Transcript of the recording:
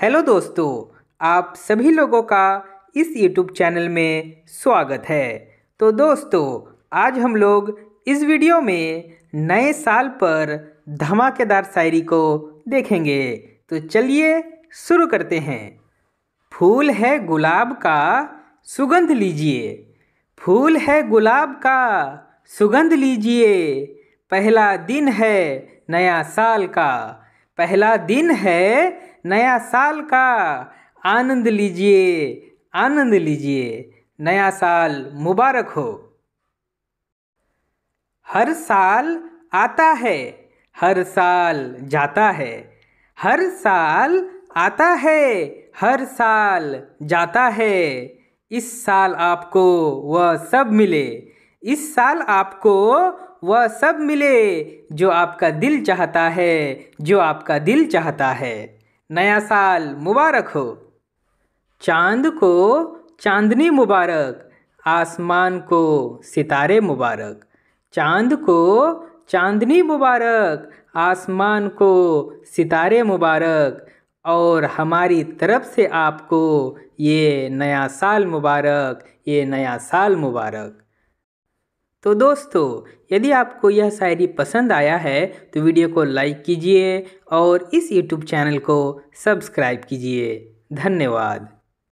hello दोस्तों आप सभी लोगों का इस यूट्यूब चैनल में स्वागत है तो दोस्तों आज हम लोग इस वीडियो में नए साल पर धमाकेदार शायरी को देखेंगे तो चलिए शुरू करते हैं फूल है गुलाब का सुगंध लीजिए फूल है गुलाब का सुगंध लीजिए पहला दिन है नया साल का पहला दिन है नया साल का आनंद लीजिए आनंद लीजिए नया साल मुबारक हो हर साल आता है हर साल जाता है हर साल आता है हर साल जाता है इस साल आपको वह सब मिले इस साल आपको वह सब मिले जो आपका दिल चाहता है जो आपका दिल चाहता है नया साल मुबारक हो चांद को चांदनी मुबारक आसमान को सितारे मुबारक चांद को चांदनी मुबारक आसमान को सितारे मुबारक और हमारी तरफ से आपको ये नया साल मुबारक ये नया साल मुबारक तो दोस्तों यदि आपको यह शायरी पसंद आया है तो वीडियो को लाइक कीजिए और इस यूट्यूब चैनल को सब्सक्राइब कीजिए धन्यवाद